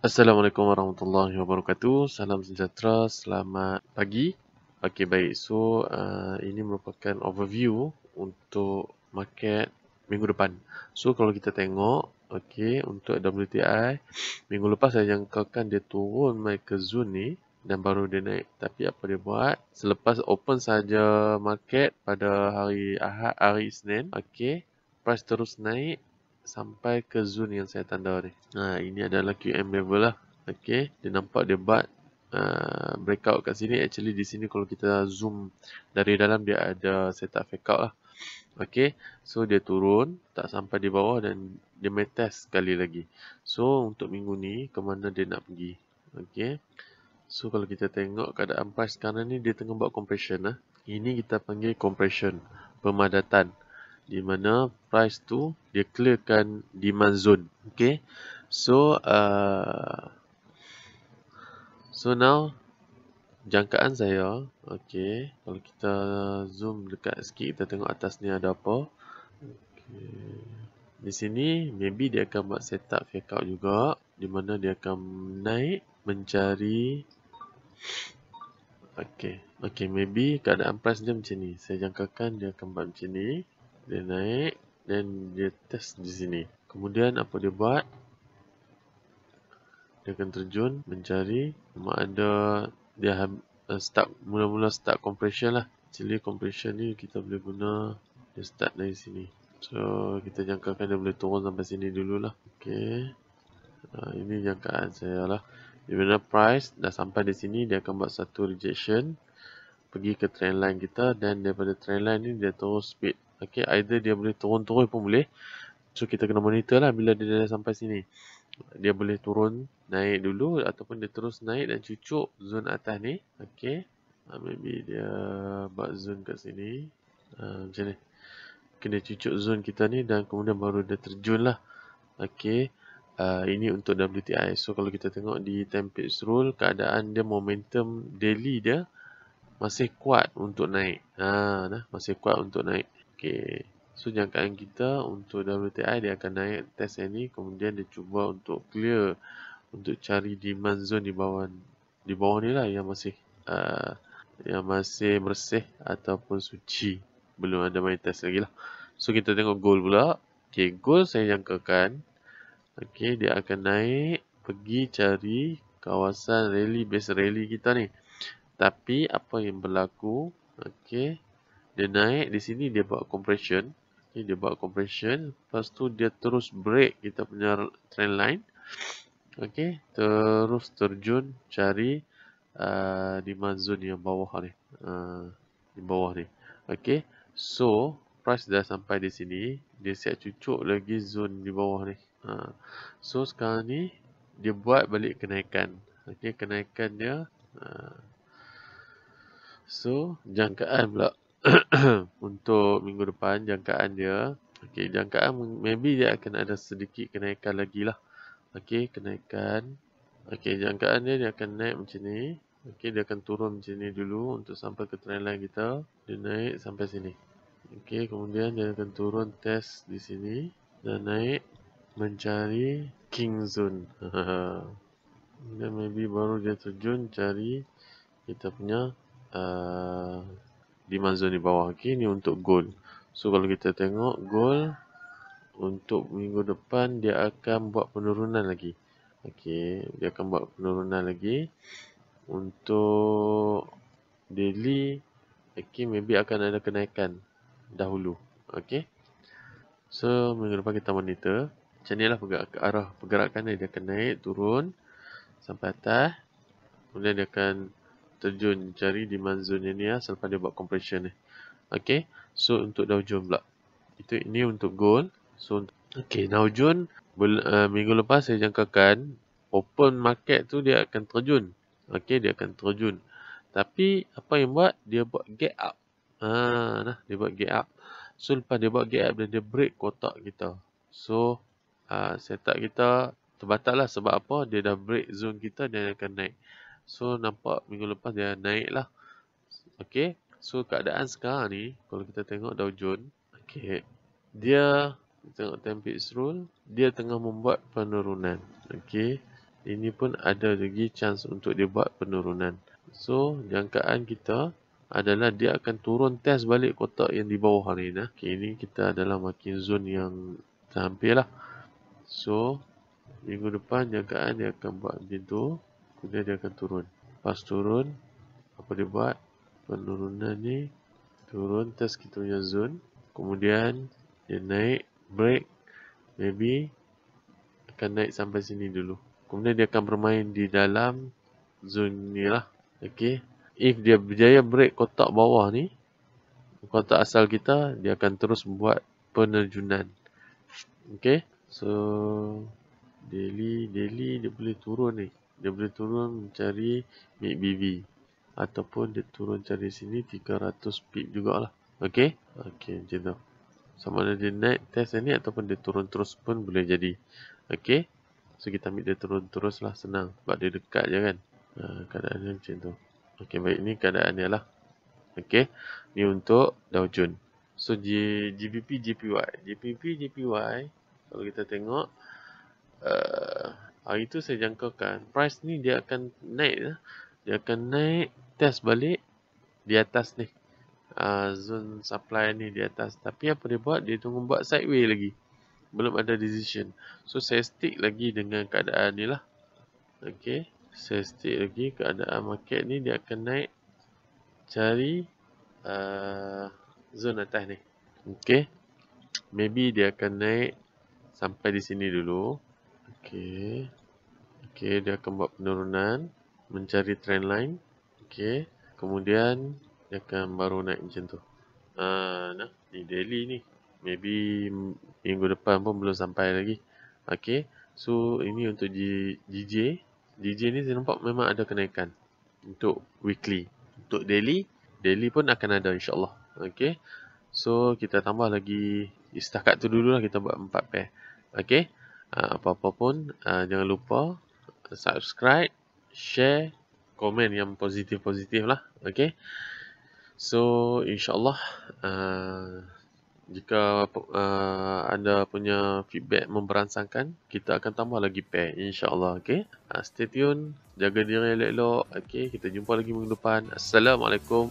Assalamualaikum warahmatullahi wabarakatuh. Salam sejahtera, selamat pagi. Okey, baik. So, uh, ini merupakan overview untuk market minggu depan. So, kalau kita tengok, okey, untuk WTI, minggu lepas saya jangkakan dia turun naik ke zone ni dan baru dia naik. Tapi apa dia buat? Selepas open saja market pada hari Ahad, hari Isnin, okey, price terus naik sampai ke zone yang saya tanda ni. Ha, ini adalah QM level lah. Okay. Dia nampak dia buat uh, ha, breakout kat sini. Actually di sini kalau kita zoom dari dalam dia ada setup fake out lah. Okay. So dia turun tak sampai di bawah dan dia may test sekali lagi. So untuk minggu ni ke mana dia nak pergi. Okay. So kalau kita tengok keadaan price sekarang ni dia tengah buat compression lah. Ini kita panggil compression. Pemadatan di mana price tu dia clearkan demand zone okey so uh, so now jangkaan saya okey kalau kita zoom dekat sikit kita tengok atas ni ada apa okey di sini maybe dia akan buat setup fake out juga di mana dia akan naik mencari okey okey maybe keadaan price dia macam ni saya jangkakan dia akan buat macam ni dia naik dan dia test di sini. Kemudian apa dia buat? Dia akan terjun mencari sama ada dia uh, start mula-mula start compression lah. Jadi compression ni kita boleh guna dia start dari sini. So kita jangkakan dia boleh turun sampai sini dululah. Okey. Uh, ah, ini jangkaan saya lah. Di mana price dah sampai di sini dia akan buat satu rejection pergi ke trend line kita dan daripada trend line ni dia terus speed Okay, either dia boleh turun-turun pun boleh. So, kita kena monitor lah bila dia dah sampai sini. Dia boleh turun, naik dulu ataupun dia terus naik dan cucuk zon atas ni. Okay. Uh, maybe dia buat zon kat sini. Uh, macam ni. Kena cucuk zon kita ni dan kemudian baru dia terjun lah. Okay. Uh, ini untuk WTI. So, kalau kita tengok di template rule, keadaan dia momentum daily dia masih kuat untuk naik. Ha, nah, masih kuat untuk naik. Okay. So jangkaan kita untuk WTI dia akan naik test yang ni kemudian dia cuba untuk clear untuk cari demand zone di bawah di bawah ni lah yang masih uh, yang masih bersih ataupun suci belum ada main test lagi lah. So kita tengok goal pula. Okay, goal saya jangkakan. Okay, dia akan naik pergi cari kawasan rally base rally kita ni. Tapi apa yang berlaku? Okay, dia naik di sini dia buat compression okay, dia buat compression lepas tu dia terus break kita punya trend line okey terus terjun cari uh, di mazun yang bawah ni uh, di bawah ni okey so price dah sampai di sini dia siap cucuk lagi zone di bawah ni uh, so sekarang ni dia buat balik kenaikan okey kenaikan dia uh, So, jangkaan pula. untuk minggu depan jangkaan dia okey jangkaan maybe dia akan ada sedikit kenaikan lagi lah okey kenaikan okey jangkaan dia dia akan naik macam ni okey dia akan turun macam ni dulu untuk sampai ke trendline kita dia naik sampai sini okey kemudian dia akan turun test di sini dan naik mencari king zone dan maybe baru dia terjun cari kita punya uh, di zon bawah okay, ni untuk gold so kalau kita tengok gold untuk minggu depan dia akan buat penurunan lagi okay, dia akan buat penurunan lagi untuk daily okay, maybe akan ada kenaikan dahulu okay. so minggu depan kita monitor macam ni lah arah pergerakan dia dia akan naik turun sampai atas kemudian dia akan terjun cari di manzun ni ya selepas dia buat compression ni. Okey. So untuk Dow Jones pula. Itu ini untuk gold. So okey Dow Jones uh, minggu lepas saya jangkakan open market tu dia akan terjun. Okey dia akan terjun. Tapi apa yang buat dia buat get up. Ha nah dia buat get up. So lepas dia buat get up dan dia break kotak kita. So uh, setup kita terbatal lah sebab apa dia dah break zone kita dia akan naik. So nampak minggu lepas dia naik lah. Okay. So keadaan sekarang ni. Kalau kita tengok Dow Jones. Okay. Dia. Kita tengok Tempest Rule. Dia tengah membuat penurunan. Okay. Ini pun ada lagi chance untuk dia buat penurunan. So jangkaan kita. Adalah dia akan turun test balik kotak yang di bawah hari ni. Okay. Ini kita adalah makin zone yang. Hampir lah. So. Minggu depan jangkaan dia akan buat macam tu kemudian dia akan turun lepas turun apa dia buat penurunan ni turun test kita punya zone kemudian dia naik break maybe akan naik sampai sini dulu kemudian dia akan bermain di dalam zone ni lah Okay, if dia berjaya break kotak bawah ni kotak asal kita dia akan terus buat penerjunan Okay, so daily daily dia boleh turun ni dia boleh turun mencari Mac BB ataupun dia turun cari sini 300 pip jugalah okey okey macam tu sama ada dia naik test ni ataupun dia turun terus pun boleh jadi okey so kita ambil dia turun terus lah senang sebab dia dekat je kan ha, keadaan dia macam tu okey baik ni keadaan dia lah okey ni untuk Dow Jones so G GBP GPY GBP GPY kalau kita tengok uh, Hari itu saya jangkakan price ni dia akan naik ya. Dia akan naik test balik di atas ni. Uh, zone supply ni di atas. Tapi apa dia buat? Dia tunggu buat sideway lagi. Belum ada decision. So saya stick lagi dengan keadaan ni lah. Okay. Saya stick lagi keadaan market ni dia akan naik cari uh, zone atas ni. Okay. Maybe dia akan naik sampai di sini dulu. Okey. Okey, dia akan buat penurunan, mencari trend line. Okey. Kemudian dia akan baru naik macam tu. Ah, nah, ni daily ni. Maybe minggu depan pun belum sampai lagi. Okey. So, ini untuk DJ. DJ ni saya nampak memang ada kenaikan untuk weekly. Untuk daily, daily pun akan ada insya-Allah. Okey. So, kita tambah lagi istakat tu dululah kita buat 4 pair. Okey uh, apa-apa pun uh, jangan lupa subscribe, share, komen yang positif-positif lah. Okay. So insyaAllah uh, jika uh, anda punya feedback memberansangkan, kita akan tambah lagi pair insyaAllah. Okay? Uh, stay tune, jaga diri elok-elok. Okay? Kita jumpa lagi minggu depan. Assalamualaikum.